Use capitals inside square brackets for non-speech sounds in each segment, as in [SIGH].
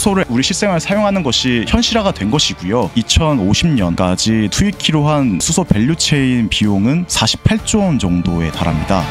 수소를 우리 실생활 사용하는 것이 현실화가 된 것이고요. 2050년까지 투입키로 한 수소 밸류체인 비용은 48조 원 정도에 달합니다.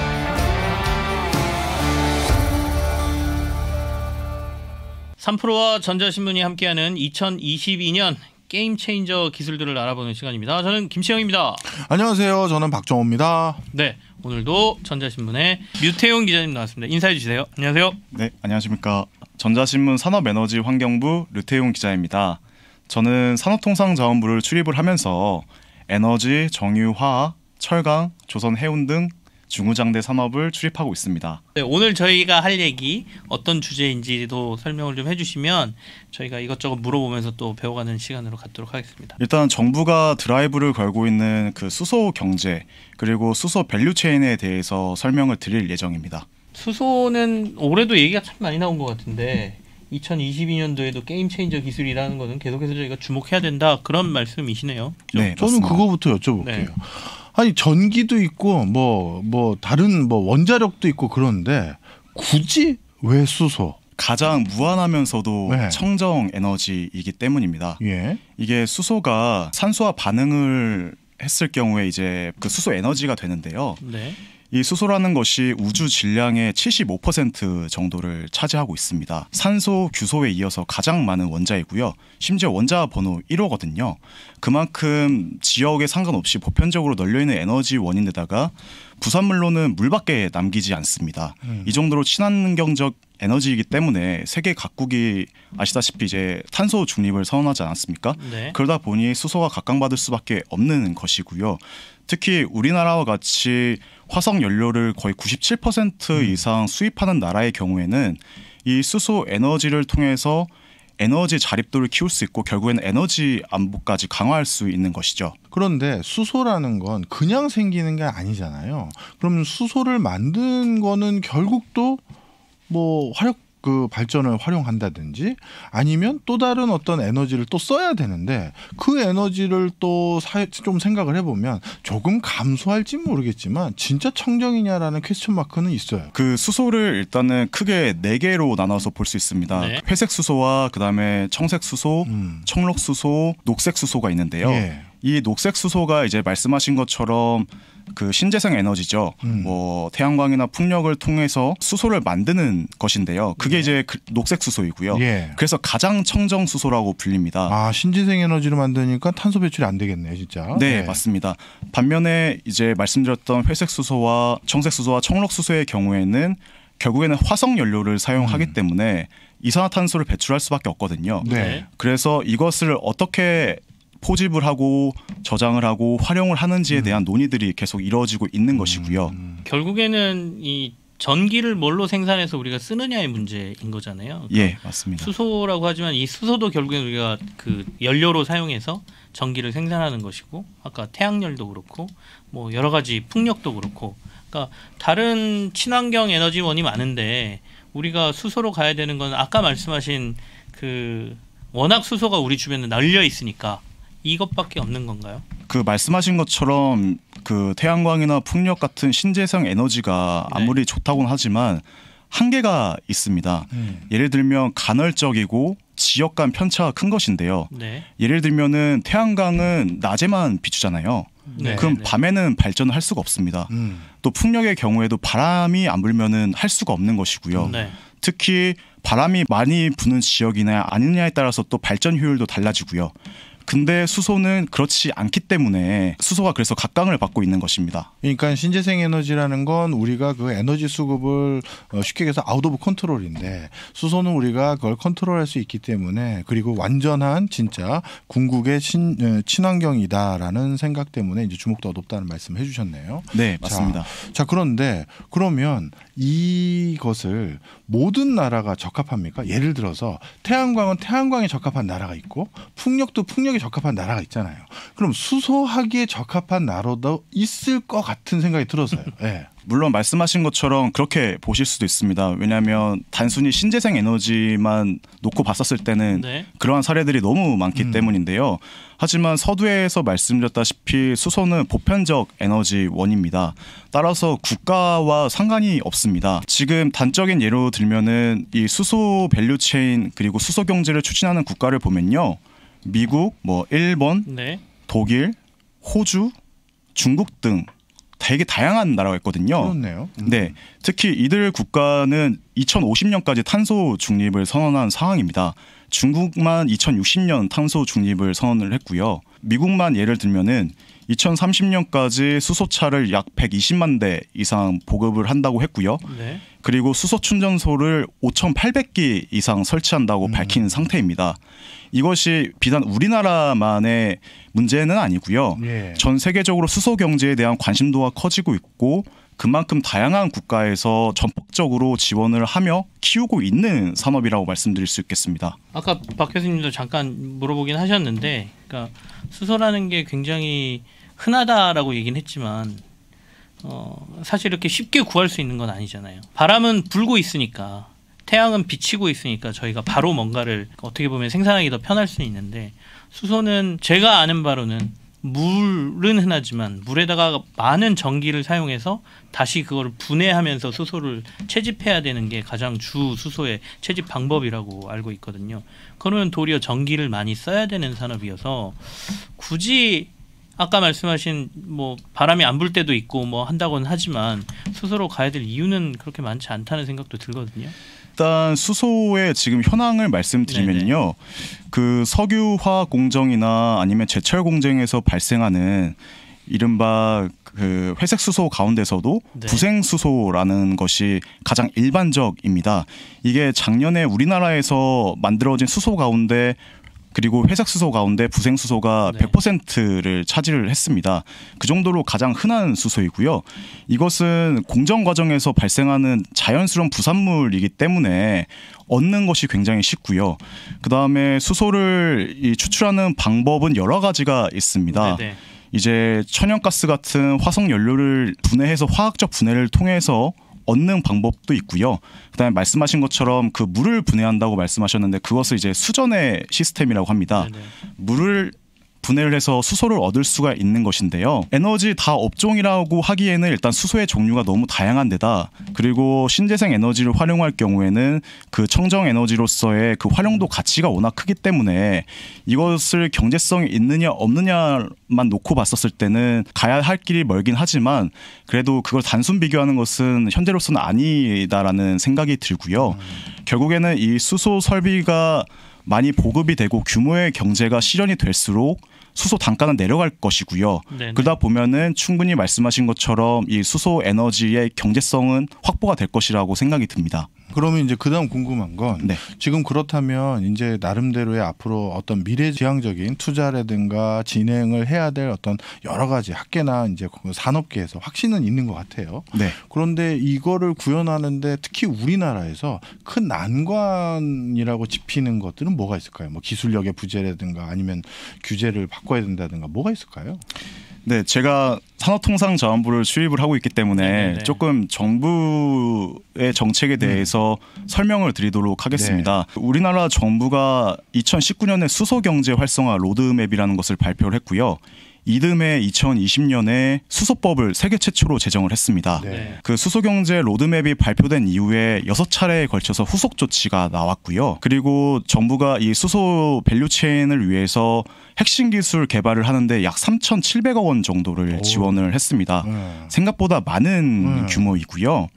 3프로와 전자신문이 함께하는 2022년 게임 체인저 기술들을 알아보는 시간입니다. 저는 김시영입니다. 안녕하세요. 저는 박정호입니다. 네. 오늘도 전자신문의 류태용 기자님 나왔습니다. 인사해 주세요. 안녕하세요. 네. 안녕하십니까. 전자신문 산업에너지 환경부 류태용 기자입니다. 저는 산업통상자원부를 출입을 하면서 에너지, 정유, 화학, 철강, 조선 해운 등 중후장대 산업을 출입하고 있습니다. 네, 오늘 저희가 할 얘기 어떤 주제인지도 설명을 좀 해주시면 저희가 이것저것 물어보면서 또 배워가는 시간으로 갖도록 하겠습니다. 일단 정부가 드라이브를 걸고 있는 그 수소 경제 그리고 수소 밸류체인에 대해서 설명을 드릴 예정입니다. 수소는 올해도 얘기가 참 많이 나온 것 같은데 2022년도에도 게임 체인저 기술이라는 거는 계속해서 저희가 주목해야 된다 그런 말씀이시네요. 네, 저는 그거부터 여쭤볼게요. 네. 아니 전기도 있고 뭐뭐 뭐 다른 뭐 원자력도 있고 그런데 굳이 왜 수소? 가장 무한하면서도 네. 청정 에너지이기 때문입니다. 예. 이게 수소가 산소와 반응을 했을 경우에 이제 그 수소 에너지가 되는데요. 네. 이 수소라는 것이 우주 질량의 75% 정도를 차지하고 있습니다. 산소, 규소에 이어서 가장 많은 원자이고요. 심지어 원자 번호 1호거든요. 그만큼 지역에 상관없이 보편적으로 널려있는 에너지원인에다가 부산물로는 물밖에 남기지 않습니다. 음. 이 정도로 친환경적 에너지이기 때문에 세계 각국이 아시다시피 이제 탄소 중립을 선언하지 않았습니까? 네. 그러다 보니 수소가 각광받을 수밖에 없는 것이고요. 특히 우리나라와 같이 화석 연료를 거의 97% 음. 이상 수입하는 나라의 경우에는 이 수소 에너지를 통해서 에너지 자립도를 키울 수 있고 결국에는 에너지 안보까지 강화할 수 있는 것이죠. 그런데 수소라는 건 그냥 생기는 게 아니잖아요. 그러면 수소를 만든 거는 결국 또뭐 화력 그 발전을 활용한다든지 아니면 또 다른 어떤 에너지를 또 써야 되는데 그 에너지를 또 좀 생각을 해보면 조금 감소할지 모르겠지만 진짜 청정이냐라는 퀘스천 마크는 있어요. 그 수소를 일단은 크게 네 개로 나눠서 볼 수 있습니다. 네. 회색 수소와 그 다음에 청색 수소, 음. 청록 수소, 녹색 수소가 있는데요. 예. 이 녹색 수소가 이제 말씀하신 것처럼 그 신재생 에너지죠. 음. 뭐 태양광이나 풍력을 통해서 수소를 만드는 것인데요. 그게 예. 이제 그 녹색 수소이고요. 예. 그래서 가장 청정 수소라고 불립니다. 아 신재생 에너지로 만드니까 탄소 배출이 안 되겠네요, 진짜. 네, 예. 맞습니다. 반면에 이제 말씀드렸던 회색 수소와 청색 수소와 청록 수소의 경우에는 결국에는 화석 연료를 사용하기 음. 때문에 이산화탄소를 배출할 수밖에 없거든요. 네. 네. 그래서 이것을 어떻게 포집을 하고 저장을 하고 활용을 하는지에 음. 대한 논의들이 계속 이루어지고 있는 음. 것이고요. 결국에는 이 전기를 뭘로 생산해서 우리가 쓰느냐의 문제인 거잖아요. 그러니까 예, 맞습니다. 수소라고 하지만 이 수소도 결국엔 우리가 그 연료로 사용해서 전기를 생산하는 것이고 아까 태양열도 그렇고 뭐 여러 가지 풍력도 그렇고 그러니까 다른 친환경 에너지원이 많은데 우리가 수소로 가야 되는 건 아까 말씀하신 그 워낙 수소가 우리 주변에 널려 있으니까 이것밖에 없는 건가요? 그 말씀하신 것처럼 그 태양광이나 풍력 같은 신재생 에너지가 네. 아무리 네. 좋다곤 하지만 한계가 있습니다. 음. 예를 들면 간헐적이고 지역 간 편차가 큰 것인데요. 네. 예를 들면은 태양광은 낮에만 비추잖아요. 네. 그럼 네. 밤에는 발전을 할 수가 없습니다. 음. 또 풍력의 경우에도 바람이 안 불면은 할 수가 없는 것이고요. 네. 특히 바람이 많이 부는 지역이나 아니냐에 따라서 또 발전 효율도 달라지고요. 근데 수소는 그렇지 않기 때문에 수소가 그래서 각광을 받고 있는 것입니다. 그러니까 신재생 에너지라는 건 우리가 그 에너지 수급을 어, 쉽게 얘기해서 아웃 오브 컨트롤인데 수소는 우리가 그걸 컨트롤할 수 있기 때문에 그리고 완전한 진짜 궁극의 신, 어, 친환경이다라는 생각 때문에 이제 주목도가 높다는 말씀을 해주셨네요. 네, 맞습니다. 자, 자 그런데 그러면 이것을 모든 나라가 적합합니까? 예를 들어서 태양광은 태양광에 적합한 나라가 있고 풍력도 풍력에 적합한 나라가 있잖아요. 그럼 수소하기에 적합한 나라도 있을 것 같은 생각이 들어서요. 예. 네. 물론 말씀하신 것처럼 그렇게 보실 수도 있습니다. 왜냐하면 단순히 신재생 에너지만 놓고 봤었을 때는 네. 그러한 사례들이 너무 많기 음. 때문인데요. 하지만 서두에서 말씀드렸다시피 수소는 보편적 에너지원입니다. 따라서 국가와 상관이 없습니다. 지금 단적인 예로 들면은 이 수소 밸류체인 그리고 수소 경제를 추진하는 국가를 보면요. 미국, 뭐 일본, 네. 독일, 호주, 중국 등 되게 다양한 나라가있거든요 그렇네요. 음. 네, 특히 이들 국가는 2050년까지 탄소 중립을 선언한 상황입니다. 중국만 2060년 탄소 중립을 선언을 했고요. 미국만 예를 들면은 2030년까지 수소차를 약 120만 대 이상 보급을 한다고 했고요. 네. 그리고 수소 충전소를 5 8 0 0개 이상 설치한다고 음. 밝힌 상태입니다. 이것이 비단 우리나라만의 문제는 아니고요. 예. 전 세계적으로 수소 경제에 대한 관심도가 커지고 있고 그만큼 다양한 국가에서 전폭적으로 지원을 하며 키우고 있는 산업이라고 말씀드릴 수 있겠습니다. 아까 박 교수님도 잠깐 물어보긴 하셨는데, 그러니까 수소라는 게 굉장히 흔하다라고 얘기는 했지만, 어, 사실 이렇게 쉽게 구할 수 있는 건 아니잖아요. 바람은 불고 있으니까 태양은 비치고 있으니까 저희가 바로 뭔가를 어떻게 보면 생산하기 더 편할 수 있는데 수소는 제가 아는 바로는 물은 흔하지만 물에다가 많은 전기를 사용해서 다시 그걸 분해하면서 수소를 채집해야 되는 게 가장 주 수소의 채집 방법이라고 알고 있거든요. 그러면 도리어 전기를 많이 써야 되는 산업이어서 굳이 아까 말씀하신 뭐 바람이 안 불 때도 있고 뭐 한다고는 하지만 수소로 가야 될 이유는 그렇게 많지 않다는 생각도 들거든요. 일단 수소의 지금 현황을 말씀드리면요. 네네. 그 석유화 공정이나 아니면 제철 공정에서 발생하는 이른바 그 회색 수소 가운데서도 네. 부생 수소라는 것이 가장 일반적입니다. 이게 작년에 우리나라에서 만들어진 수소 가운데 그리고 회색 수소 가운데 부생 수소가 네. 100%를 차지를 했습니다. 그 정도로 가장 흔한 수소이고요. 이것은 공정 과정에서 발생하는 자연스러운 부산물이기 때문에 얻는 것이 굉장히 쉽고요. 그 다음에 수소를 이 추출하는 방법은 여러 가지가 있습니다. 네네. 네. 이제 천연가스 같은 화석 연료를 분해해서 화학적 분해를 통해서 얻는 방법도 있고요. 그다음에 말씀하신 것처럼 그 물을 분해한다고 말씀하셨는데 그것을 이제 수전의 시스템이라고 합니다. 네네. 네. 물을 분해를 해서 수소를 얻을 수가 있는 것인데요. 에너지 다 업종이라고 하기에는 일단 수소의 종류가 너무 다양한 데다 그리고 신재생 에너지를 활용할 경우에는 그 청정 에너지로서의 그 활용도 가치가 워낙 크기 때문에 이것을 경제성이 있느냐 없느냐만 놓고 봤었을 때는 가야 할 길이 멀긴 하지만 그래도 그걸 단순 비교하는 것은 현재로서는 아니다라는 생각이 들고요. 결국에는 이 수소 설비가 많이 보급이 되고 규모의 경제가 실현이 될수록 수소 단가는 내려갈 것이고요. 네네. 네. 그러다 보면은 충분히 말씀하신 것처럼 이 수소 에너지의 경제성은 확보가 될 것이라고 생각이 듭니다. 그러면 이제 그다음 궁금한 건 네. 지금 그렇다면 이제 나름대로의 앞으로 어떤 미래지향적인 투자라든가 진행을 해야 될 어떤 여러 가지 학계나 이제 그 산업계에서 확신은 있는 것 같아요. 네. 그런데 이거를 구현하는데 특히 우리나라에서 큰 난관이라고 짚히는 것들은 뭐가 있을까요? 뭐 기술력의 부재라든가 아니면 규제를 바꿔야 된다든가 뭐가 있을까요? 네, 제가 산업통상자원부를 수입을 하고 있기 때문에 네네 네, 네. 조금 정부의 정책에 음. 대해서 네. 설명을 드리도록 하겠습니다. 네. 우리나라 정부가 2019년에 수소경제 활성화 로드맵이라는 것을 발표를 했고요. 이듬해 2020년에 수소법을 세계 최초로 제정을 했습니다. 네. 그 수소경제 로드맵이 발표된 이후에 6 차례에 걸쳐서 후속 조치가 나왔고요. 그리고 정부가 이 수소 밸류체인을 위해서 핵심 기술 개발을 하는데 약 3,700억 원 정도를 오. 지원을 했습니다. 네. 생각보다 많은 네. 규모이고요.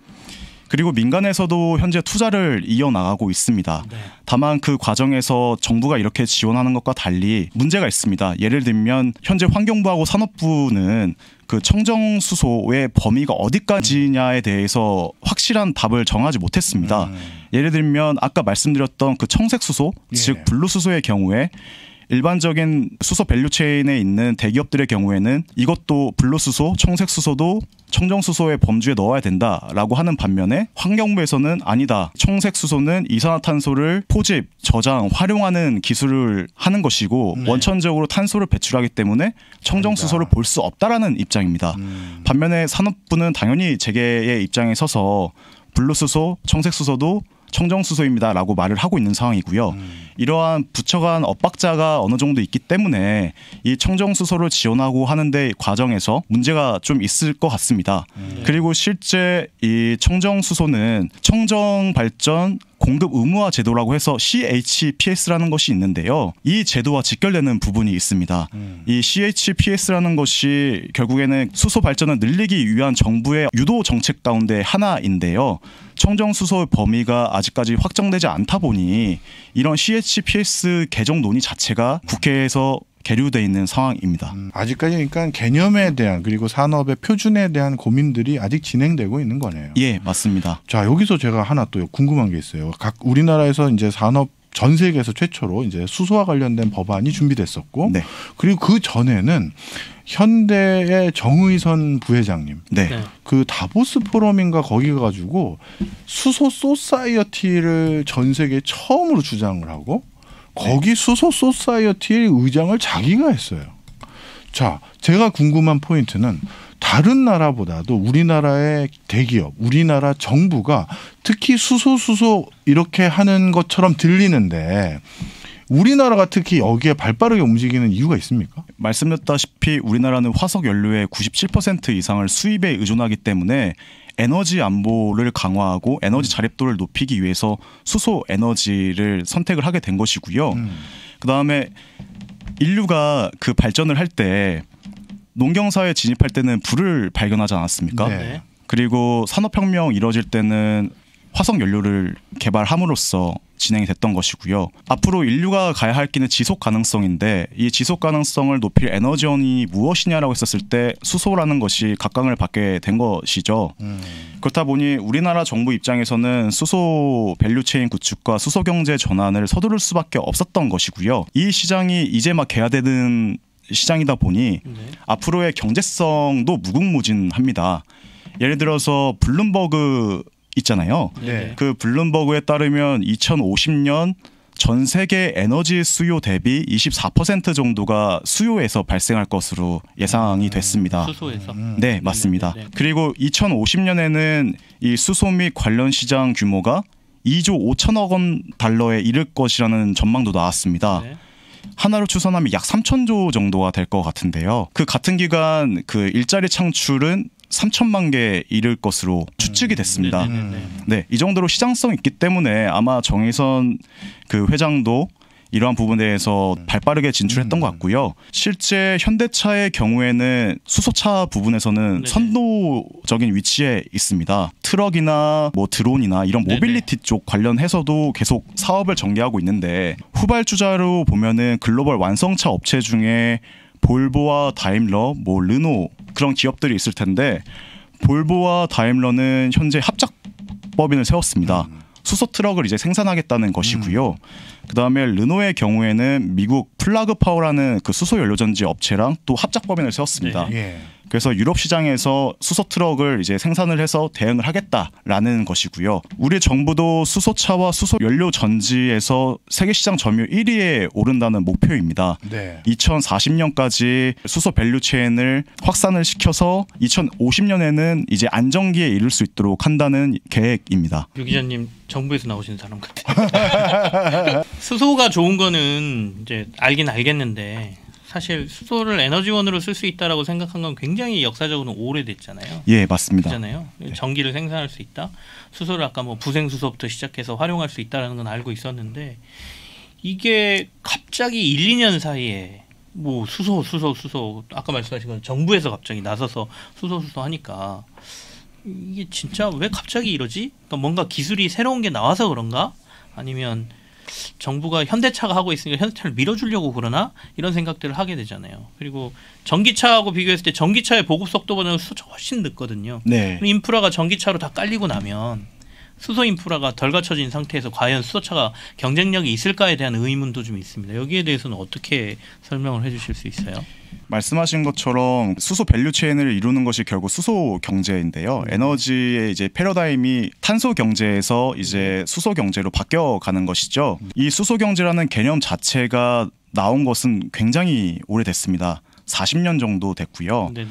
그리고 민간에서도 현재 투자를 이어나가고 있습니다. 네. 다만 그 과정에서 정부가 이렇게 지원하는 것과 달리 문제가 있습니다. 예를 들면 현재 환경부하고 산업부는 그 청정수소의 범위가 어디까지냐에 대해서 확실한 답을 정하지 못했습니다. 음. 예를 들면 아까 말씀드렸던 그 청색수소, 예. 즉 블루수소의 경우에 일반적인 수소 밸류 체인에 있는 대기업들의 경우에는 이것도 블루 수소, 청색 수소도 청정 수소의 범주에 넣어야 된다라고 하는 반면에 환경부에서는 아니다. 청색 수소는 이산화탄소를 포집, 저장, 활용하는 기술을 하는 것이고 네. 원천적으로 탄소를 배출하기 때문에 청정 수소를 볼 수 없다라는 입장입니다. 음. 반면에 산업부는 당연히 재계의 입장에 서서 블루 수소, 청색 수소도 청정수소입니다라고 말을 하고 있는 상황이고요. 음. 이러한 부처 간 엇박자가 어느 정도 있기 때문에 이 청정수소를 지원하고 하는데 과정에서 문제가 좀 있을 것 같습니다. 음. 네. 그리고 실제 이 청정수소는 청정발전 공급 의무화 제도라고 해서 CHPS라는 것이 있는데요. 이 제도와 직결되는 부분이 있습니다. 음. 이 CHPS라는 것이 결국에는 수소 발전을 늘리기 위한 정부의 유도 정책 가운데 하나인데요. 청정수소 범위가 아직까지 확정되지 않다 보니 이런 CHPS 개정 논의 자체가 국회에서 계류돼 있는 상황입니다. 음, 아직까지 그러니까 개념에 대한 그리고 산업의 표준에 대한 고민들이 아직 진행되고 있는 거네요. 예, 맞습니다. 자, 여기서 제가 하나 또 궁금한 게 있어요. 각 우리나라에서 이제 산업 전 세계에서 최초로 이제 수소와 관련된 법안이 준비됐었고 네. 그리고 그 전에는 현대의 정의선 부회장님 네. 네. 그 다보스 포럼인가 거기 가지고 수소 소사이어티를 전 세계 처음으로 주장을 하고 거기 네. 수소 소사이어티의 의장을 자기가 했어요. 자, 제가 궁금한 포인트는 다른 나라보다도 우리나라의 대기업, 우리나라 정부가 특히 수소 수소 이렇게 하는 것처럼 들리는데 우리나라가 특히 여기에 발빠르게 움직이는 이유가 있습니까? 말씀드렸다시피 우리나라는 화석 연료의 97% 이상을 수입에 의존하기 때문에 에너지 안보를 강화하고 에너지 음. 자립도를 높이기 위해서 수소 에너지를 선택을 하게 된 것이고요. 음. 그다음에 인류가 그 발전을 할때 농경사에 진입할 때는 불을 발견하지 않았습니까? 네. 네. 그리고 산업혁명 이뤄질 때는 화석 연료를 개발함으로써 진행이 됐던 것이고요. 앞으로 인류가 가야 할 길은 지속 가능성인데 이 지속 가능성을 높일 에너지원이 무엇이냐라고 했었을 때 수소라는 것이 각광을 받게 된 것이죠. 음. 그렇다 보니 우리나라 정부 입장에서는 수소 밸류체인 구축과 수소 경제 전환을 서두를 수밖에 없었던 것이고요. 이 시장이 이제 막 개화되는 시장이다 보니 네. 앞으로의 경제성도 무궁무진합니다. 예를 들어서 블룸버그 있잖아요. 네. 그 블룸버그에 따르면 2050년 전 세계 에너지 수요 대비 24% 정도가 수요에서 발생할 것으로 예상이 음, 됐습니다. 수소에서? 음. 네, 맞습니다. 네, 네, 네. 그리고 2050년에는 이 수소 및 관련 시장 규모가 2조 5천억 원 달러에 이를 것이라는 전망도 나왔습니다. 네. 하나로 추산하면 약 3천조 정도가 될 것 같은데요. 그 같은 기간 그 일자리 창출은 3천만 개 이를 것으로 추측이 음, 됐습니다. 네, 네, 네, 네, 이 정도로 시장성 있기 때문에 아마 정의선 그 회장도 이러한 부분에 대해서 네. 발빠르게 진출했던 음. 것 같고요. 실제 현대차의 경우에는 수소차 부분에서는 네. 선도적인 위치에 있습니다. 트럭이나 뭐 드론이나 이런 모빌리티 네네. 쪽 관련해서도 계속 사업을 전개하고 있는데 후발주자로 보면은 글로벌 완성차 업체 중에 볼보와 다임러, 뭐 르노 그런 기업들이 있을 텐데 볼보와 다임러는 현재 합작 법인을 세웠습니다. 음. 수소 트럭을 이제 생산하겠다는 것이고요. 음. 그다음에 르노의 경우에는 미국 플라그 파워라는 그 수소 연료전지 업체랑 또 합작 법인을 세웠습니다. 네. 예. 그래서 유럽 시장에서 수소 트럭을 이제 생산을 해서 대응을 하겠다라는 것이고요. 우리 정부도 수소차와 수소 연료 전지에서 세계 시장 점유 율 1위에 오른다는 목표입니다. 네. 2040년까지 수소 밸류 체인을 확산을 시켜서 2050년에는 이제 안정기에 이를 수 있도록 한다는 계획입니다. 유 기자님 정부에서 나오시 사람 같아요. [LAUGHS] 수소가 좋은 거는 이제 알긴 알겠는데 사실 수소를 에너지원으로 쓸 수 있다라고 생각한 건 굉장히 역사적으로 오래됐잖아요. 예, 맞습니다. 잖아요. 네. 전기를 생산할 수 있다. 수소를 아까 뭐 부생 수소부터 시작해서 활용할 수 있다라는 건 알고 있었는데 이게 갑자기 1, 2년 사이에 뭐 수소 수소 수소 아까 말씀하신 건 정부에서 갑자기 나서서 수소 수소 하니까 이게 진짜 왜 갑자기 이러지? 그러니까 뭔가 기술이 새로운 게 나와서 그런가? 아니면 정부가 현대차가 하고 있으니까 현대차를 밀어주려고 그러나 이런 생각들을 하게 되잖아요. 그리고 전기차하고 비교했을 때 전기차의 보급 속도보다는 수차 훨씬 늦거든요. 네. 인프라가 전기차로 다 깔리고 나면 수소 인프라가 덜 갖춰진 상태에서 과연 수소차가 경쟁력이 있을까에 대한 의문도 좀 있습니다. 여기에 대해서는 어떻게 설명을 해주실 수 있어요? 말씀하신 것처럼 수소 밸류 체인을 이루는 것이 결국 수소 경제인데요. 음. 에너지의 이제 패러다임이 탄소 경제에서 이제 음. 수소 경제로 바뀌어 가는 것이죠. 음. 이 수소 경제라는 개념 자체가 나온 것은 굉장히 오래됐습니다. 40년 정도 됐고요. 네네.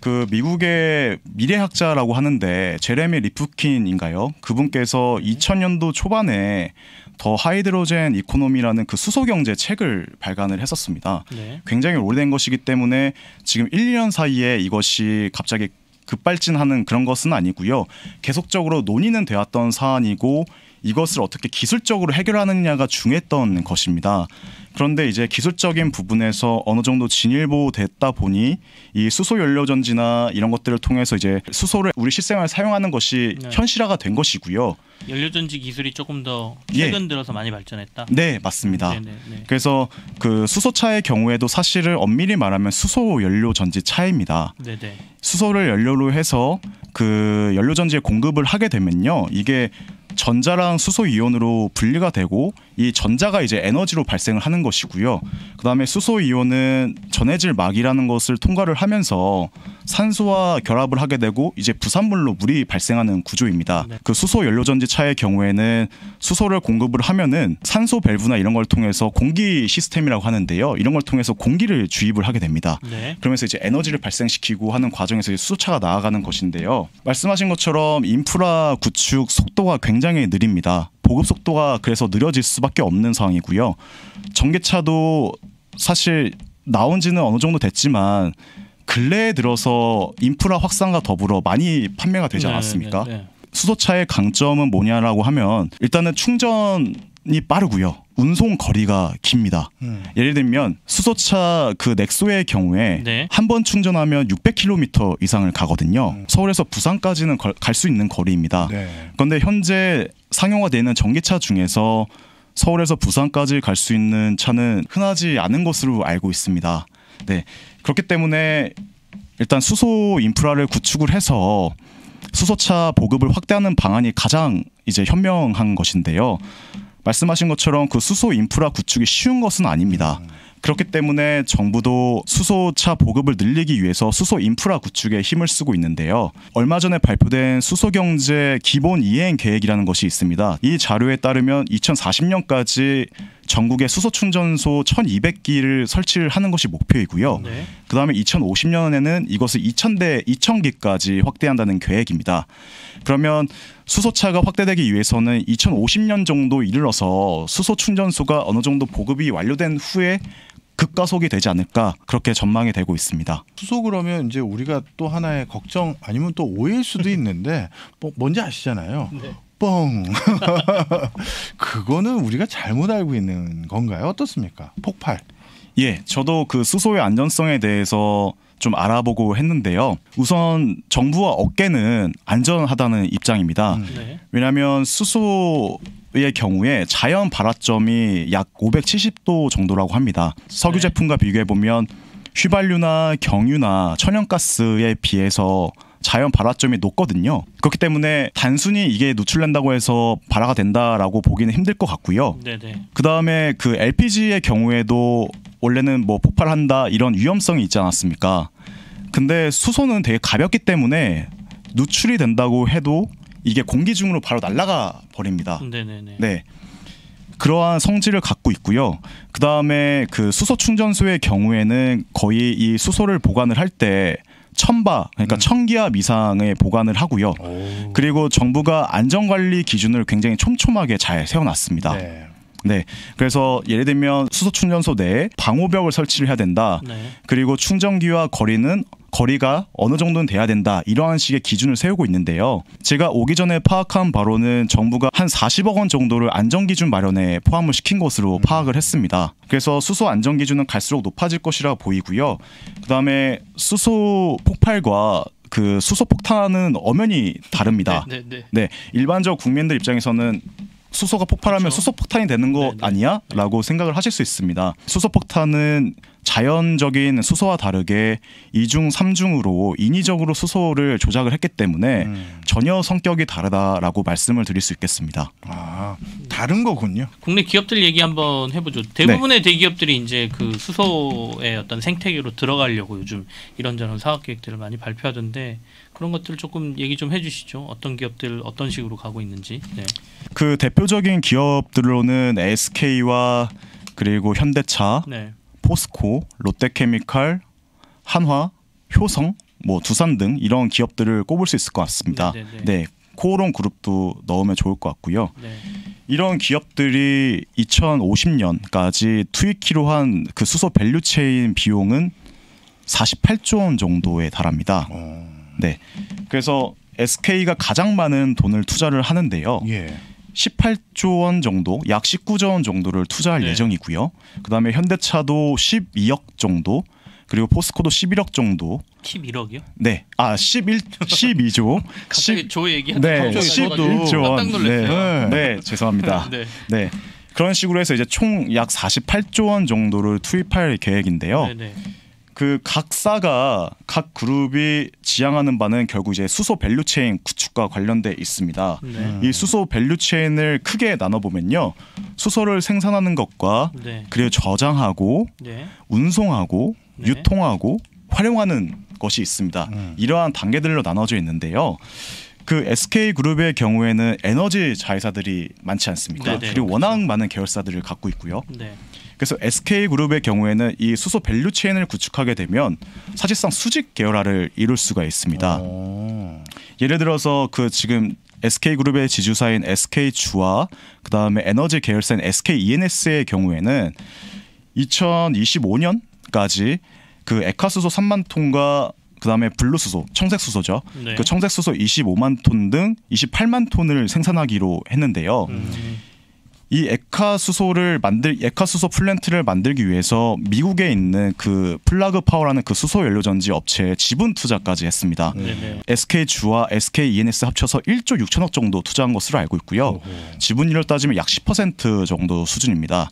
그 미국의 미래학자라고 하는데 제레미 리프킨인가요? 그분께서 2000년도 초반에 더 하이드로젠 이코노미라는 그 수소 경제 책을 발간을 했었습니다. 네. 굉장히 오래된 것이기 때문에 지금 1, 2년 사이에 이것이 갑자기 급발진하는 그런 것은 아니고요. 계속적으로 논의는 되었던 사안이고 이것을 어떻게 기술적으로 해결하느냐가 중요했던 것입니다. 그런데 이제 기술적인 부분에서 어느 정도 진일보됐다 보니 이 수소 연료 전지나 이런 것들을 통해서 이제 수소를 우리 실생활 사용하는 것이 네. 현실화가 된 것이고요. 연료전지 기술이 조금 더 예. 최근 예. 들어서 많이 발전했다. 네, 맞습니다. 네네네. 네, 네. 그래서 그 수소차의 경우에도 사실을 엄밀히 말하면 수소 연료 전지 차입니다. 네네. 네. 수소를 연료로 해서 그연료전지에 공급을 하게 되면요, 이게 전자랑 수소 이온으로 분리가 되고 이 전자가 이제 에너지로 발생을 하는 것이고요. 그다음에 수소 이온은 전해질 막이라는 것을 통과를 하면서 산소와 결합을 하게 되고 이제 부산물로 물이 발생하는 구조입니다. 네. 그 수소 연료전지 차의 경우에는 수소를 공급을 하면은 산소 밸브나 이런 걸 통해서 공기 시스템이라고 하는데요. 이런 걸 통해서 공기를 주입을 하게 됩니다. 네. 그러면서 이제 에너지를 발생시키고 하는 과정에서 수소차가 나아가는 것인데요. 말씀하신 것처럼 인프라 구축 속도가 굉장히 굉장히 느립니다. 보급 속도가 그래서 느려질 수밖에 없는 상황이고요. 전기차도 사실 나온 지는 어느 정도 됐지만 근래에 들어서 인프라 확산과 더불어 많이 판매가 되지 네, 않았습니까? 네, 네, 네. 수소차의 강점은 뭐냐라고 하면 일단은 충전이 빠르고요. 운송 거리가 깁니다. 음. 예를 들면 수소차 그 넥소의 경우에 네. 한번 충전하면 600km 이상을 가거든요. 음. 서울에서 부산까지는 갈 수 있는 거리입니다. 네. 그런데 현재 상용화되는 전기차 중에서 서울에서 부산까지 갈 수 있는 차는 흔하지 않은 것으로 알고 있습니다. 네. 그렇기 때문에 일단 수소 인프라를 구축을 해서 수소차 보급을 확대하는 방안이 가장 이제 현명한 것인데요. 말씀하신 것처럼 그 수소 인프라 구축이 쉬운 것은 아닙니다. 음. 그렇기 때문에 정부도 수소차 보급을 늘리기 위해서 수소 인프라 구축에 힘을 쓰고 있는데요. 얼마 전에 발표된 수소경제 기본 이행 계획이라는 것이 있습니다. 이 자료에 따르면 2040년까지 전국에 수소 충전소 1,200기를 설치를 하는 것이 목표이고요. 네. 그다음에 2050년에는 이것을 2,000대 2,000기까지 확대한다는 계획입니다. 그러면 수소차가 확대되기 위해서는 2050년 정도 이르러서 수소 충전소가 어느 정도 보급이 완료된 후에 극가속이 되지 않을까 그렇게 전망이 되고 있습니다. 수소 그러면 이제 우리가 또 하나의 걱정 아니면 또 오해일 수도 있는데 뭐 뭔지 아시잖아요. 네. 뻥. [LAUGHS] 그거는 우리가 잘못 알고 있는 건가요? 어떻습니까? 폭발. 예, 저도 그 수소의 안전성에 대해서 좀 알아보고 했는데요. 우선 정부와 어깨는 안전하다는 입장입니다. 음. 네. 왜냐하면 수소 의 경우에 자연 발화점이 약 570도 정도라고 합니다. 석유 제품과 네. 비교해 보면 휘발유나 경유나 천연가스에 비해서 자연 발화점이 높거든요. 그렇기 때문에 단순히 이게 누출된다고 해서 발화가 된다라고 보기는 힘들 것 같고요. 그 다음에 그 LPG의 경우에도 원래는 뭐 폭발한다 이런 위험성이 있지 않았습니까? 근데 수소는 되게 가볍기 때문에 누출이 된다고 해도 이게 공기 중으로 바로 날아가 버립니다. 네네네. 네. 그러한 성질을 갖고 있고요. 그다음에 그 수소 충전소의 경우에는 거의 이 수소를 보관을 할때 천바 그러니까 음. 천기압 미상의 보관을 하고요. 오. 그리고 정부가 안전관리 기준을 굉장히 촘촘하게 잘 세워놨습니다. 네. 네. 그래서 예를 들면 수소충전소 내에 방호벽을 설치를 해야 된다. 네. 그리고 충전기와 거리는 거리가 어느 정도는 돼야 된다 이러한 식의 기준을 세우고 있는데요. 제가 오기 전에 파악한 바로는 정부가 한 40억 원 정도를 안전 기준 마련에 포함을 시킨 것으로 음. 파악을 했습니다. 그래서 수소 안전 기준은 갈수록 높아질 것이라 보이고요. 그다음에 수소 폭발과 그 수소 폭탄은 엄연히 다릅니다. 네, 네, 네. 네 일반적 국민들 입장에서는 수소가 폭발하면 그렇죠. 수소 폭탄이 되는 거 네, 네. 아니야? 라고 생각을 하실 수 있습니다. 수소 폭탄은 자연적인 수소와 다르게 이중삼중으로 인위적으로 수소를 조작을 했기 때문에 음. 전혀 성격이 다르다라고 말씀을 드릴 수 있겠습니다. 아, 다른 거군요. 국내 기업들 얘기 한번 해보죠. 대부분의 네. 대기업들이 이제 그 수소의 어떤 생태계로 들어가려고 요즘 이런저런 사업 계획들을 많이 발표하던데 그런 것들 조금 얘기 좀 해주시죠. 어떤 기업들 어떤 식으로 가고 있는지. 네. 그 대표적인 기업들로는 SK와 그리고 현대차, 네. 포스코, 롯데케미칼, 한화, 효성, 뭐 두산 등 이런 기업들을 꼽을 수 있을 것 같습니다. 네네네. 네, 네. 네, 코오롱 그룹도 넣으면 좋을 것 같고요. 네. 이런 기업들이 2050년까지 투입키로 한 그 수소 밸류 체인 비용은 48조 원 정도에 달합니다. 오. 어. 네, 그래서 SK가 가장 많은 돈을 투자를 하는데요. 예. 18조 원 정도, 약 19조 원 정도를 투자할 네. 예정이고요. 그다음에 현대차도 12억 정도, 그리고 포스코도 11억 정도. 11억이요? 네. 아, 11 12조. [LAUGHS] 갑자기 10, 조 얘기하는 네, 11조 원. 네. 네. 네, 죄송합니다. [LAUGHS] 네. 네. 그런 식으로 해서 이제 총약 48조 원 정도를 투입할 계획인데요. 네네. 네. 그 각사가 각 그룹이 지향하는 바는 결국 이제 수소 밸류체인 구축과 관련돼 있습니다. 네. 이 수소 밸류체인을 크게 나눠 보면요, 수소를 생산하는 것과 네. 그리고 저장하고 네. 운송하고 네. 유통하고 활용하는 것이 있습니다. 음. 이러한 단계들로 나눠져 있는데요. 그 SK 그룹의 경우에는 에너지 자회사들이 많지 않습니까? 네, 네. 그리고 그렇죠. 워낙 많은 계열사들을 갖고 있고요. 그래서 SK 그룹의 경우에는 이 수소 밸류 체인을 구축하게 되면 사실상 수직 계열화를 이룰 수가 있습니다. 오. 예를 들어서 그 지금 SK 그룹의 지주사인 SK 주와 그 다음에 에너지 계열사인 SK ENS의 경우에는 2025년까지 그에화수소 3만 톤과 그다음에 블루 수소, 청색 수소죠. 네. 그 청색 수소 25만 톤 등 28만 톤을 생산하기로 했는데요. 음. 이 액화수소를 만들 액화수소 플랜트를 만들기 위해서 미국에 있는 그 플라그 파워라는 그 수소 연료전지 업체에 지분 투자까지 했습니다. 네네. SK 주와 SK ENS 합쳐서 1조 6천억 정도 투자한 것으로 알고 있고요. 오호. 지분율을 따지면 약 10% 정도 수준입니다.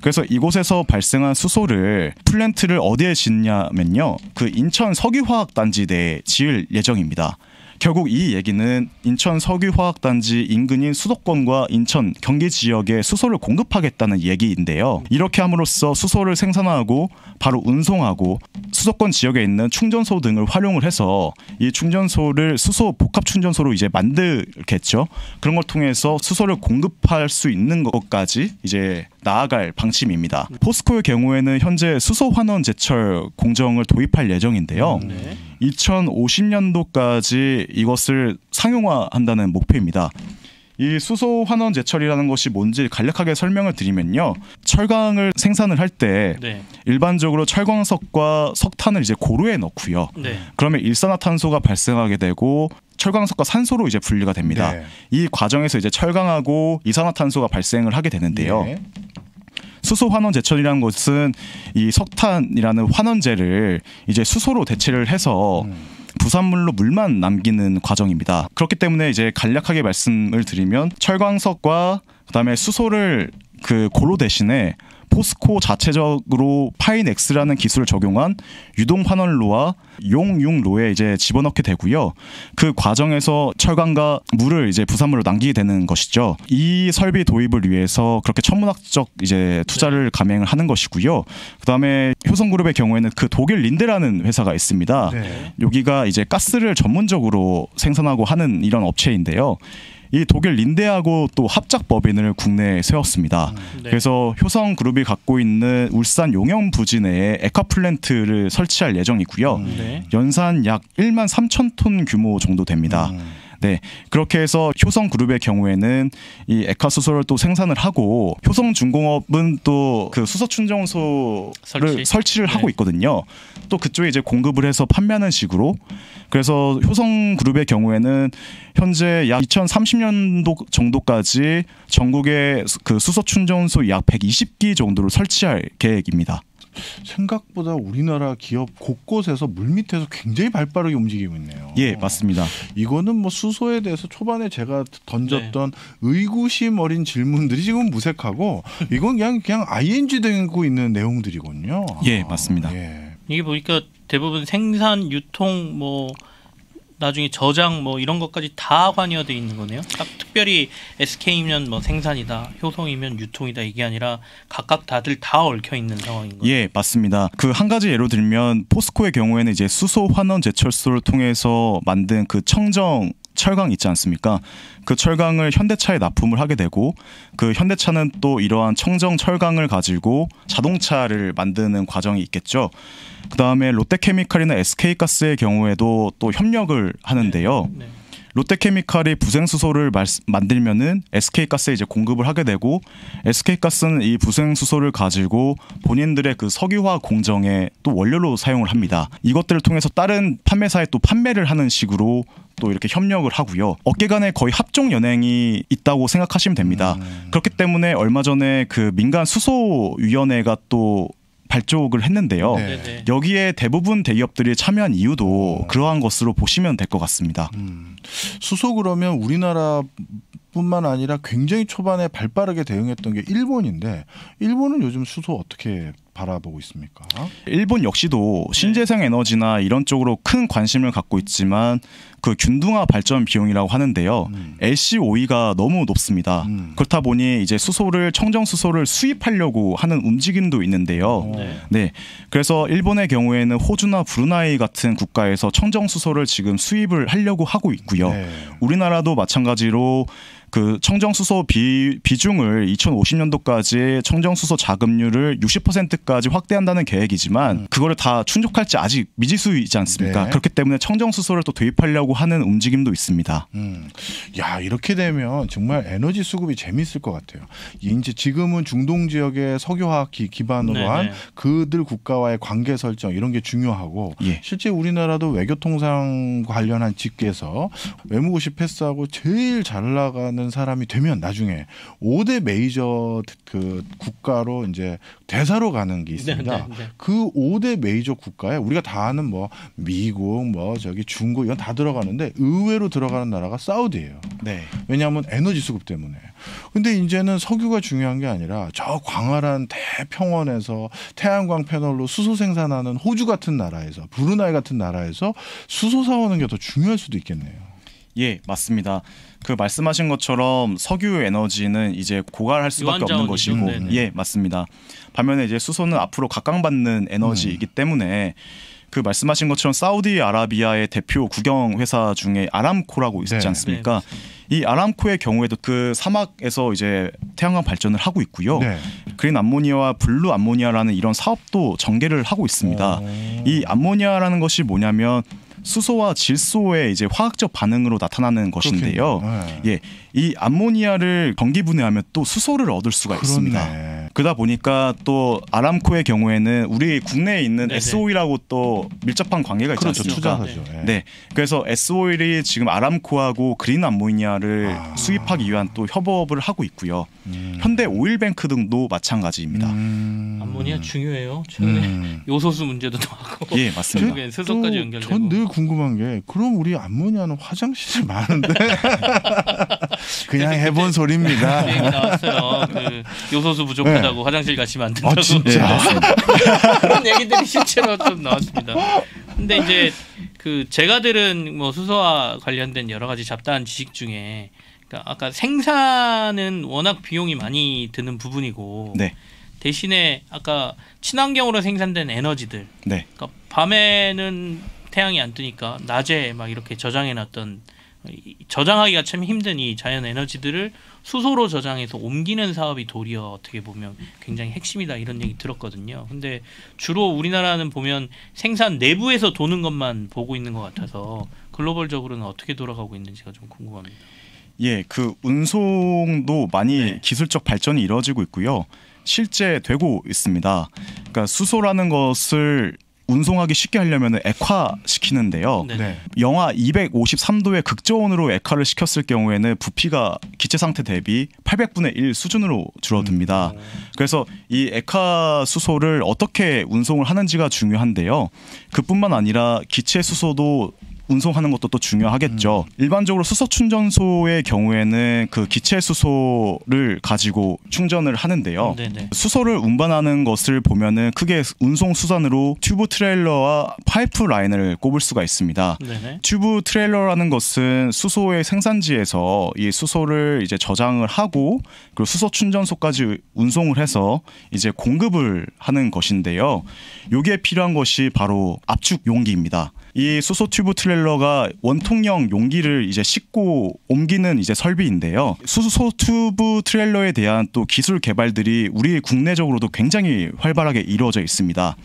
그래서 이곳에서 발생한 수소를 플랜트를 어디에 짓냐면요. 그 인천 석유화학 단지 내에 지을 예정입니다. 결국 이 얘기는 인천 석유화학단지 인근인 수도권과 인천 경기 지역에 수소를 공급하겠다는 얘기인데요. 이렇게 함으로써 수소를 생산하고 바로 운송하고 수도권 지역에 있는 충전소 등을 활용을 해서 이 충전소를 수소 복합 충전소로 이제 만들겠죠. 그런 걸 통해서 수소를 공급할 수 있는 것까지 이제 나아갈 방침입니다. 포스코의 경우에는 현재 수소 환원 제철 공정을 도입할 예정인데요. 네. 2050년도까지 이것을 상용화한다는 목표입니다. 이 수소 환원 제철이라는 것이 뭔지 간략하게 설명을 드리면요. 철강을 생산을 할때 네. 일반적으로 철광석과 석탄을 이제 고루에 넣고요. 네. 그러면 일산화탄소가 발생하게 되고 철광석과 산소로 이제 분리가 됩니다. 네. 이 과정에서 이제 철강하고 이산화탄소가 발생을 하게 되는데요. 네. 수소 환원 제철이라는 것은 이 석탄이라는 환원제를 이제 수소로 대체를 해서 음. 부산물로 물만 남기는 과정입니다. 그렇기 때문에 이제 간략하게 말씀을 드리면 철광석과 그다음에 수소를 그 고로 대신에 포스코 자체적으로 파인엑스라는 기술을 적용한 유동 환원로와 용융로에 이제 집어넣게 되고요. 그 과정에서 철강과 물을 이제 부산물로 남기게 되는 것이죠. 이 설비 도입을 위해서 그렇게 천문학적 이제 투자를 네. 감행을 하는 것이고요. 그다음에 효성그룹의 경우에는 그 독일 린데라는 회사가 있습니다. 네. 여기가 이제 가스를 전문적으로 생산하고 하는 이런 업체인데요. 이 독일 린데하고 또 합작 법인을 국내에 세웠습니다. 음, 네. 그래서 효성 그룹이 갖고 있는 울산 용영 부지 내에 에카 플랜트를 설치할 예정이고요. 음, 네. 연산 약 1만 3천 톤 규모 정도 됩니다. 음. 네. 그렇게 해서 효성 그룹의 경우에는 이 에카 수소를또 생산을 하고 효성 중공업은 또 그 수소충전소를 설치. 설치를 하고 네. 있거든요. 또 그쪽에 이제 공급을 해서 판매하는 식으로 그래서 효성 그룹의 경우에는 현재 약 2030년도 정도까지 전국에 그 수소충전소 약 120기 정도를 설치할 계획입니다. 생각보다 우리나라 기업 곳곳에서 물밑에서 굉장히 발빠르게 움직이고 있네요. 예, 맞습니다. 이거는 뭐 수소에 대해서 초반에 제가 던졌던 네. 의구심 어린 질문들이 지금 무색하고 이건 그냥 그냥 ING 되고 있는 내용들이군요. 예, 맞습니다. 아, 예. 이게 보니까 대부분 생산, 유통, 뭐 나중에 저장 뭐 이런 것까지 다 관여돼 있는 거네요. 딱 특별히 SK이면 뭐 생산이다, 효성이면 유통이다 이게 아니라 각각 다들 다 얽혀 있는 상황인 거예요. 예, 맞습니다. 그 한 가지 예로 들면 포스코의 경우에는 이제 수소 환원 제철소를 통해서 만든 그 청정 철강 있지 않습니까? 그 철강을 현대차에 납품을 하게 되고 그 현대차는 또 이러한 청정 철강을 가지고 자동차를 만드는 과정이 있겠죠. 그다음에 롯데케미칼이나 SK가스의 경우에도 또 협력을 하는데요. 네. 네. 롯데케미칼이 부생수소를 만들면은 SK가스에 이제 공급을 하게 되고 SK가스는 이 부생수소를 가지고 본인들의 그 석유화 공정에 또 원료로 사용을 합니다. 이것들을 통해서 다른 판매사에 또 판매를 하는 식으로 또 이렇게 협력을 하고요. 어깨 간에 거의 합종 연행이 있다고 생각하시면 됩니다. 음. 그렇기 때문에 얼마 전에 그 민간 수소 위원회가 또 발족을 했는데요. 네 여기에 대부분 대기업들이 참여한 이유도 어. 그러한 것으로 보시면 될 것 같습니다. 음. 수소 그러면 우리나라 뿐만 아니라 굉장히 초반에 발빠르게 대응했던 게 일본인데 일본은 요즘 수소 어떻게 바라보고 있습니까? 일본 역시도 신재생 에너지나 이런 쪽으로 큰 관심을 갖고 있지만 그 균등화 발전 비용이라고 하는데요. 음. LCOE가 너무 높습니다. 음. 그렇다 보니 이제 수소를 청정 수소를 수입하려고 하는 움직임도 있는데요. 어. 네. 네. 그래서 일본의 경우에는 호주나 브루나이 같은 국가에서 청정 수소를 지금 수입을 하려고 하고 있고요. 네. 우리나라도 마찬가지로 그 청정수소 비, 비중을 2050년도까지 청정수소 자금률을 60%까지 확대한다는 계획이지만 음. 그거를 다 충족할지 아직 미지수이지 않습니까? 네. 그렇기 때문에 청정수소를 또 도입하려고 하는 움직임도 있습니다. 음. 야 이렇게 되면 정말 에너지 수급이 재미있을것 같아요. 이제 지금은 중동 지역의 석유화학 기, 기반으로 네네. 한 네. 그들 국가와의 관계 설정 이런 게 중요하고 예. 실제 우리나라도 외교통상 관련한 집계에서 외무고시 패스하고 제일 잘 나가는 받는 사람이 되면 나중에 5대 메이저 그 국가로 이제 대사로 가는 게 있습니다. 네, 네, 네. 그 5대 메이저 국가에 우리가 다 아는 뭐 미국 뭐 저기 중국 이건 다 들어가는데 의외로 들어가는 나라가 사우디예요. 네. 왜냐하면 에너지 수급 때문에. 근데 이제는 석유가 중요한 게 아니라 저 광활한 대평원에서 태양광 패널로 수소 생산하는 호주 같은 나라에서 브루나이 같은 나라에서 수소 사오는 게 더 중요할 수도 있겠네요. 예, 맞습니다. 그 말씀하신 것처럼 석유 에너지는 이제 고갈할 수밖에 없는 것이고, 음, 네네. 예, 맞습니다. 반면에 이제 수소는 앞으로 각광받는 에너지이기 음. 때문에 그 말씀하신 것처럼 사우디아라비아의 대표 국영 회사 중에 아람코라고 있지 네. 않습니까? 네, 이 아람코의 경우에도 그 사막에서 이제 태양광 발전을 하고 있고요. 네. 그린 암모니아와 블루 암모니아라는 이런 사업도 전개를 하고 있습니다. 오. 이 암모니아라는 것이 뭐냐면 수소와 질소의 이제 화학적 반응으로 나타나는 것인데요. 네요 네. 예, 이 암모니아를 전기 분해하면 또 수소를 얻을 수가 그렇네. 있습니다. 그러다 보니까 또 아람코의 경우에는 우리 국내에 있는 네네. SO이라고 또 밀접한 관계가 있지 않죠 그렇죠. 투자하죠. 네. 네. 그래서 SO일이 지금 아람코하고 그린 암모니아를 아. 수입하기 위한 또 협업을 하고 있고요. 음. 현대 오일뱅크 등도 마찬가지입니다. 음. 암모니아 중요해요. 최근에 음. [LAUGHS] 요소수 문제도 나고 예, 맞습니다. 수소까지 연결되고. 전늘 궁금한 게 그럼 우리 암모니아는 화장실이 많은데 [LAUGHS] 그냥 해본 소리입니다. 그 얘기 나왔어요. 그 요소수 부족하다고 네. 화장실 가시면 안 된다고. 아, 진짜? 네. 그런 얘기들이 실제로 좀 나왔습니다. 근데 이제 그 제가 들은 뭐 수소와 관련된 여러 가지 잡다한 지식 중에 그러니까 아까 생산은 워낙 비용이 많이 드는 부분이고 네. 대신에 아까 친환경으로 생산된 에너지들 네. 그러니까 밤에는 태양이 안 뜨니까 낮에 막 이렇게 저장해 놨던 저장하기가 참 힘든 이 자연 에너지들을 수소로 저장해서 옮기는 사업이 도리어 어떻게 보면 굉장히 핵심이다 이런 얘기 들었거든요. 근데 주로 우리나라는 보면 생산 내부에서 도는 것만 보고 있는 것 같아서 글로벌적으로는 어떻게 돌아가고 있는지가 좀 궁금합니다. 예, 그 운송도 많이 네. 기술적 발전이 이루어지고 있고요. 실제 되고 있습니다. 그러니까 수소라는 것을 운송하기 쉽게 하려면 액화 시키는데요. 네. 네. 영하 253도의 극저온으로 액화를 시켰을 경우에는 부피가 기체 상태 대비 800분의 1 수준으로 줄어듭니다. 음. 그래서 이 액화 수소를 어떻게 운송을 하는지가 중요한데요. 그뿐만 아니라 기체 수소도 운송하는 것도 또 중요하겠죠. 음. 일반적으로 수소 충전소의 경우에는 그 기체 수소를 가지고 충전을 하는데요. 네네. 네. 수소를 운반하는 것을 보면은 크게 운송 수단으로 튜브 트레일러와 파이프 라인을 꼽을 수가 있습니다. 네네. 네. 튜브 트레일러라는 것은 수소의 생산지에서 이 수소를 이제 저장을 하고 그리고 수소 충전소까지 운송을 해서 이제 공급을 하는 것인데요. 여기에 필요한 것이 바로 압축 용기입니다. 이 수소 튜브 트레일러가 원통형 용기를 이제 싣고 옮기는 이제 설비인데요. 수소 튜브 트레일러에 대한 또 기술 개발들이 우리 국내적으로도 굉장히 활발하게 이루어져 있습니다.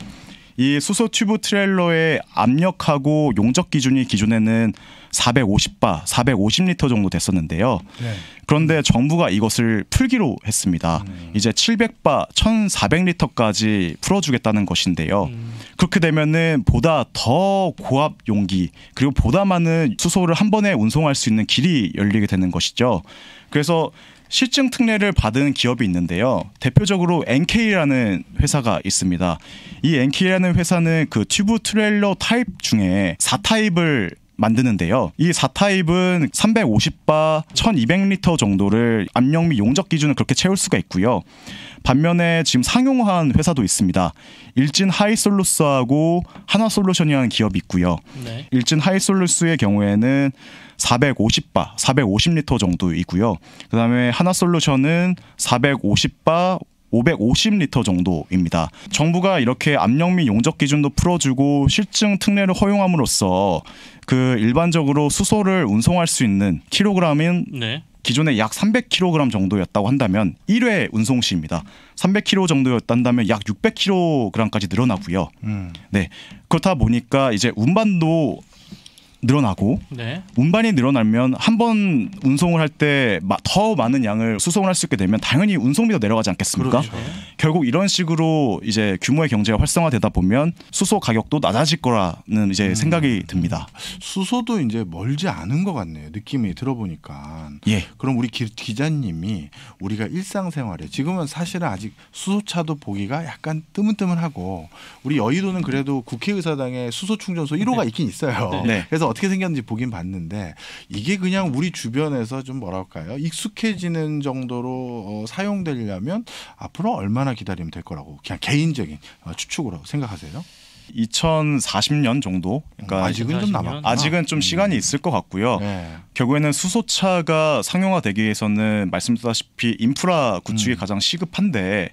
이 수소 튜브 트레일러의 압력하고 용적 기준이 기존에는 450바, 450리터 정도 됐었는데요. 네. 그런데 정부가 이것을 풀기로 했습니다. 음. 이제 700바, 1,400리터까지 풀어주겠다는 것인데요. 음. 그렇게 되면은 보다 더 고압 용기 그리고 보다 많은 수소를 한 번에 운송할 수 있는 길이 열리게 되는 것이죠. 그래서 실증 특례를 받은 기업이 있는데요. 대표적으로 NK라는 회사가 있습니다. 이 엔키라는 회사는 그 튜브 트레일러 타입 중에 4타입을 만드는데요. 이 4타입은 350바 1200리터 정도를 압력 및 용적 기준을 그렇게 채울 수가 있고요. 반면에 지금 상용화한 회사도 있습니다. 일진 하이솔루스하고 하나솔루션이라는 기업이 있고요. 네. 일진 하이솔루스의 경우에는 450바, 450리터 정도이고요. 그다음에 하나솔루션은 450바, 550리터 정도입니다. 정부가 이렇게 압력 및 용적 기준도 풀어주고 실증 특례를 허용함으로써 그 일반적으로 수소를 운송할 수 있는 킬로그램인 네. 기존에 약 300kg 정도였다고 한다면 1회 운송 시입니다. 300kg 정도였다면 약 600kg까지 늘어나고요. 음. 네. 그렇다 보니까 이제 운반도 늘어나고 네. 운반이 늘어나면 한 번 운송을 할 때 더 많은 양을 수송을 할 수 있게 되면 당연히 운송비도 내려가지 않겠습니까? 그렇죠. 결국 이런 식으로 이제 규모의 경제가 활성화되다 보면 수소 가격도 낮아질 거라는 이제 음. 생각이 듭니다. 수소도 이제 멀지 않은 것 같네요. 느낌이 들어보니까. 예. 그럼 우리 기, 자님이 우리가 일상생활에 지금은 사실은 아직 수소차도 보기가 약간 뜨문뜨문하고 우리 여의도는 그래도 국회의사당에 수소 충전소 1호가 있긴 있어요. 네. 그래서 어떻게 생겼는지 보긴 봤는데 이게 그냥 우리 주변에서 좀 뭐랄까요 익숙해지는 정도로 어, 사용되려면 앞으로 얼마나 기다리면 될 거라고 그냥 개인적인 어, 추측으로 생각하세요? 2040년 정도. 그러니까 음, 아직은 좀 남아. 아직은 좀 시간이 음. 있을 것 같고요. 네. 결국에는 수소차가 상용화되기 위해서는 말씀드렸다시피 인프라 구축이 음. 가장 시급한데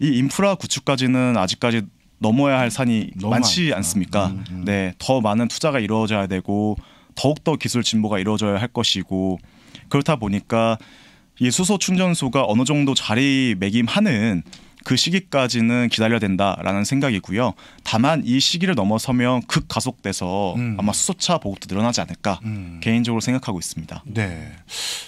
이 인프라 구축까지는 아직까지 넘어야 할 산이 많지 많구 않습니까? 음, 음, 음. 네, 더 많은 투자가 이루어져야 되고 더욱더 기술 진보가 이루어져야 할 것이고 그렇다 보니까 이 수소 충전소가 어느 정도 자리 매김하는 그 시기까지는 기다려야 된다라는 생각이고요. 다만 이 시기를 넘어서면 극가속돼서 음. 아마 수소차 보급도 늘어나지 않을까 음. 개인적으로 생각하고 있습니다. 네.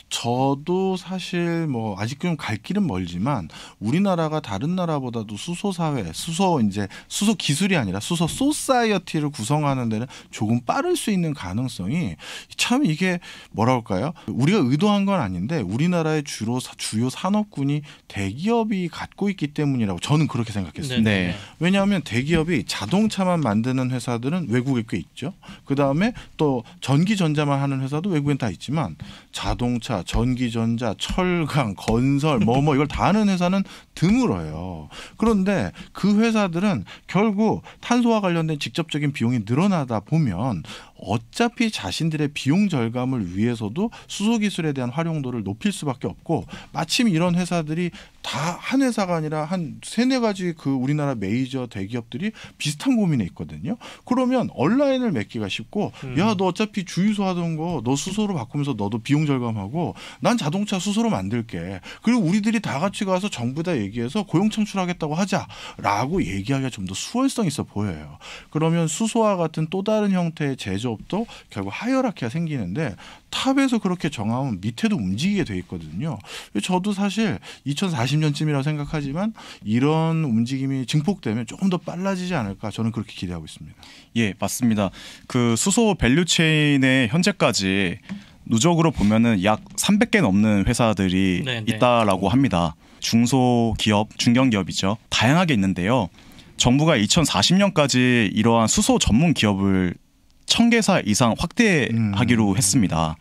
저도 사실 뭐 아직은 갈 길은 멀지만 우리나라가 다른 나라보다도 수소 사회, 수소 이제 수소 기술이 아니라 수소 소사이어티를 구성하는 데는 조금 빠를 수 있는 가능성이 참 이게 뭐랄까요? 우리가 의도한 건 아닌데 우리나라의 주로 주요 산업군이 대기업이 갖고 있기 때문에 때문이라고 저는 그렇게 생각했습니다. 네, 네, 네. 네. 왜냐하면 대기업이 자동차만 만드는 회사들은 외국에 꽤 있죠. 그 다음에 또 전기 전자만 하는 회사도 외국엔 다 있지만 자동차, 전기 전자, 철강, 건설, 뭐뭐 뭐 이걸 다 하는 회사는 드물어요. 그런데 그 회사들은 결국 탄소와 관련된 직접적인 비용이 늘어나다 보면 어차피 자신들의 비용 절감을 위해서도 수소 기술에 대한 활용도를 높일 수밖에 없고 마침 이런 회사들이 다 한 회사가 아니라 한 세네 가지 그 우리나라 메이저 대기업들이 비슷한 고민에 있거든요. 그러면 온라인을 맺기가 쉽고 음. 야너 어차피 주유소 하던 거 너 수소로 바꾸면서 너도 비용 절감하고 난 자동차 수소로 만들게. 그리고 우리들이 다 같이 가서 정부 다 얘기해서 고용 창출하겠다고 하자라고 얘기하기가 좀 더 수월성 있어 보여요. 그러면 수소와 같은 또 다른 형태의 제조 밑에서부터 결국 하이어라키가 생기는데 탑에서 그렇게 정하면 밑에도 움직이게 돼 있거든요. 저도 사실 2040년쯤이라고 생각하지만 이런 움직임이 증폭되면 조금 더 빨라지지 않을까 저는 그렇게 기대하고 있습니다. 예, 맞습니다. 그 수소 밸류체인의 현재까지 누적으로 보면은 약 300개 넘는 회사들이 네네. 네. 있다라고 합니다. 중소기업, 중견기업이죠. 다양하게 있는데요. 정부가 2040년까지 이러한 수소 전문 기업을 1000개사 이상 확대하기로 음. 했습니다.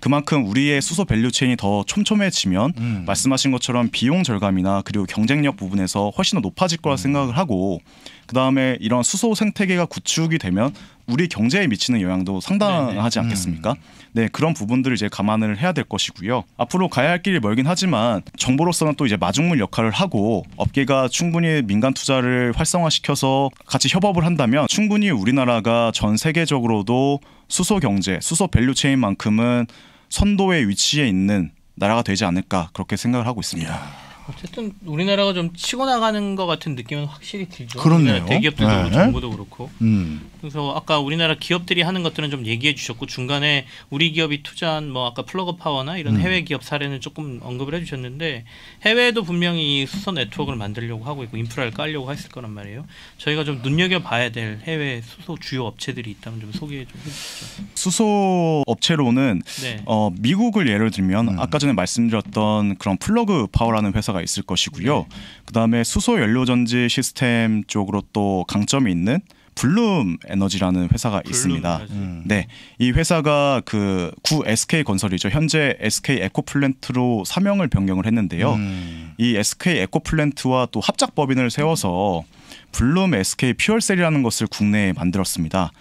그만큼 우리의 수소 밸류 체인이 더 촘촘해지면 음. 말씀하신 것처럼 비용 절감이나 그리고 경쟁력 부분에서 훨씬 더 높아질 거라 음. 생각을 하고 그다음에 이런 수소 생태계가 구축이 되면 우리 경제에 미치는 영향도 상당하지 네네. 네. 않겠습니까? 음, 음. 네 그런 부분들을 이제 감안을 해야 될 것이고요. 앞으로 가야 할 길이 멀긴 하지만 정보로서는 또 이제 마중물 역할을 하고 업계가 충분히 민간 투자를 활성화시켜서 같이 협업을 한다면 충분히 우리나라가 전 세계적으로도 수소 경제, 수소 밸류체인만큼은 선도의 위치에 있는 나라가 되지 않을까 그렇게 생각을 하고 있습니다. 어쨌든 우리나라가 좀 치고 나가는 것 같은 느낌은 확실히 들죠. 그렇네요. 대기업들도 뭐 네. 그렇고 정부도 그렇고. 음. 그래서 아까 우리나라 기업들이 하는 것들은 좀 얘기해 주셨고 중간에 우리 기업이 투자한 뭐 아까 플러그 파워나 이런 음. 해외 기업 사례는 조금 언급을 해 주셨는데 해외에도 분명히 수소 네트워크를 만들려고 하고 있고 인프라를 깔려고 했을 거란 말이에요. 저희가 좀 눈여겨 봐야 될 해외 수소 주요 업체들이 있다면 좀 소개 해주시죠. 수소 업체로는 네. 어, 미국을 예를 들면 음. 아까 전에 말씀드렸던 그런 플러그 파워라는 회사가 있을 것이고요. 네. 그다음에 수소 연료 전지 시스템 쪽으로 또 강점이 있는 블룸 에너지라는 회사가 블룸 있습니다. 음. 네, 이 회사가 그 구 SK 건설이죠. 현재 SK 에코플랜트로 사명을 변경을 했는데요. 음. 이 SK 에코플랜트와 또 합작법인을 세워서 블룸 SK 퓨얼셀이라는 것을 국내에 만들었습니다.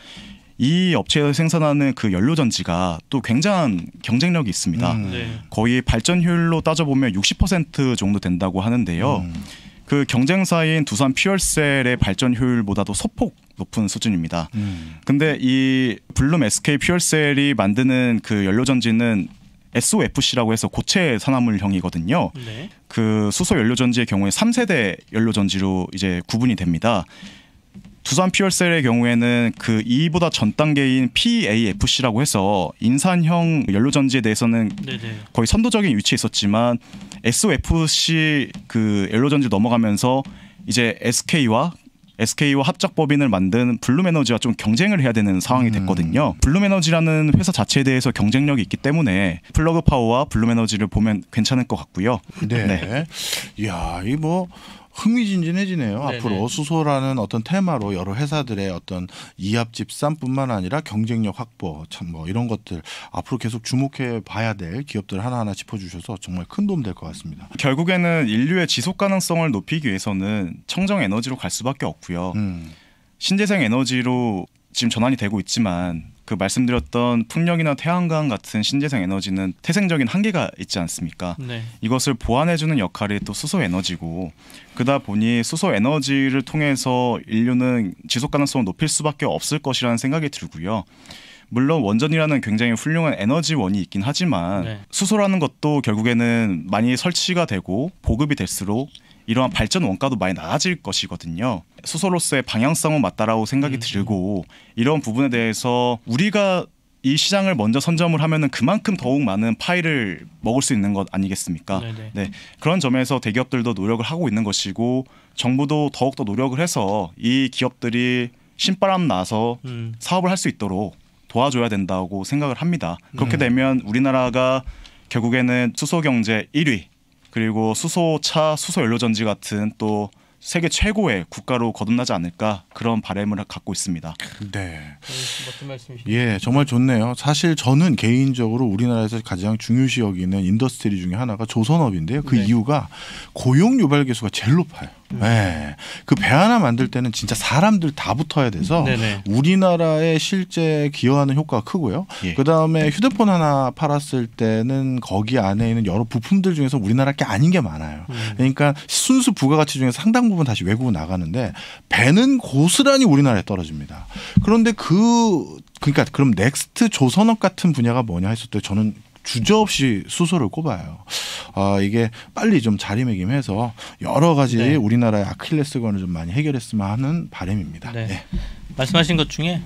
이 업체에서 생산하는 그 연료전지가 또 굉장한 경쟁력이 있습니다. 음. 네. 거의 발전 효율로 따져보면 60% 정도 된다고 하는데요. 음. 그 경쟁사인 두산 퓨얼셀의 발전 효율보다도 소폭 높은 수준입니다. 음. 근데 이 블룸 SK 퓨얼셀이 만드는 그 연료전지는 SOFC라고 해서 고체 산화물형이거든요. 네. 그 수소 연료전지의 경우에 3세대 연료전지로 이제 구분이 됩니다. 두산 퓨얼셀의 경우에는 그 E보다 전 단계인 PAFC라고 해서 인산형 연료전지에 대해서는 네네. 네. 거의 선도적인 위치에 있었지만 SOFC 그 연료전지 넘어가면서 이제 SK와 SK와 합작 법인을 만든 블룸에너지와 좀 경쟁을 해야 되는 상황이 음. 됐거든요. 음. 블룸에너지라는 회사 자체에 대해서 경쟁력이 있기 때문에 플러그 파워와 블룸에너지를 보면 괜찮을 것 같고요. 네. 네. 야 이뭐 흥미진진해지네요. 네네. 앞으로 수소라는 어떤 테마로 여러 회사들의 어떤 이합 집산뿐만 아니라 경쟁력 확보 참 뭐 이런 것들 앞으로 계속 주목해 봐야 될 기업들 하나하나 짚어주셔서 정말 큰 도움 될 것 같습니다. 결국에는 인류의 지속 가능성을 높이기 위해서는 청정 에너지로 갈 수밖에 없고요. 음. 신재생 에너지로 지금 전환이 되고 있지만 그 말씀드렸던 풍력이나 태양광 같은 신재생 에너지는 태생적인 한계가 있지 않습니까? 네. 이것을 보완해주는 역할이 또 수소 에너지고 그다 보니 수소 에너지를 통해서 인류는 지속 가능성을 높일 수밖에 없을 것이라는 생각이 들고요. 물론 원전이라는 굉장히 훌륭한 에너지원이 있긴 하지만 네. 수소라는 것도 결국에는 많이 설치가 되고 보급이 될수록 이러한 발전 원가도 많이 낮아질 것이거든요. 수소로서의 방향성은 맞다라고 생각이 음. 들고 이런 부분에 대해서 우리가 이 시장을 먼저 선점을 하면은 그만큼 더욱 많은 파이를 먹을 수 있는 것 아니겠습니까? 네네. 네. 네 그런 점에서 대기업들도 노력을 하고 있는 것이고 정부도 더욱 더 노력을 해서 이 기업들이 신바람 나서 음. 사업을 할 수 있도록 도와줘야 된다고 생각을 합니다. 그렇게 음. 되면 우리나라가 결국에는 수소 경제 1위 그리고 수소차, 수소연료전지 같은 또 세계 최고의 국가로 거듭나지 않을까 그런 바램을 갖고 있습니다. 네. 예, 정말 좋네요. 사실 저는 개인적으로 우리나라에서 가장 중요시 여기는 인더스트리 중에 하나가 조선업인데요. 그 네. 이유가 고용 유발 계수가 제일 높아요. 네. 음. 예. 그배 하나 만들 때는 진짜 사람들 다 붙어야 돼서 음, 네네. 우리나라에 실제 기여하는 효과가 크고요. 예. 그다음에 휴대폰 하나 팔았을 때는 거기 안에 있는 여러 부품들 중에서 우리나라 게 아닌 게 많아요. 음. 그러니까 순수 부가가치 중에서 상당 상당 부분 다시 외국으로 나가는데 배는 고스란히 우리나라에 떨어집니다. 그런데 그 그러니까 그럼 넥스트 조선업 같은 분야가 뭐냐 했을 때 저는 주저없이 수소를 꼽아요. 아, 이게 빨리 좀 자리매김해서 여러 가지 네. 우리나라의 아킬레스건을 좀 많이 해결했으면 하는 바람입니다. 네. 네. 말씀하신 것 중에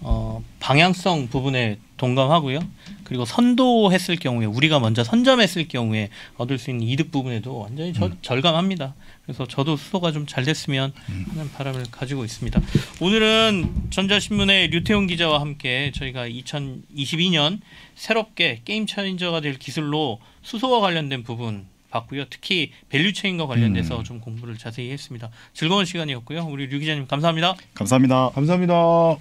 어, 방향성 부분에 동감하고요. 그리고 선도했을 경우에 우리가 먼저 선점했을 경우에 얻을 수 있는 이득 부분에도 완전히 저, 음. 절감합니다. 그래서 저도 수소가 좀 잘 됐으면 음. 하는 바람을 가지고 있습니다. 오늘은 전자신문의 류태용 기자와 함께 저희가 2022년 새롭게 게임 체인저가 될 기술로 수소와 관련된 부분 봤고요. 특히 밸류체인과 관련돼서 음. 좀 공부를 자세히 했습니다. 즐거운 시간이었고요. 우리 류 기자님 감사합니다. 감사합니다. 감사합니다.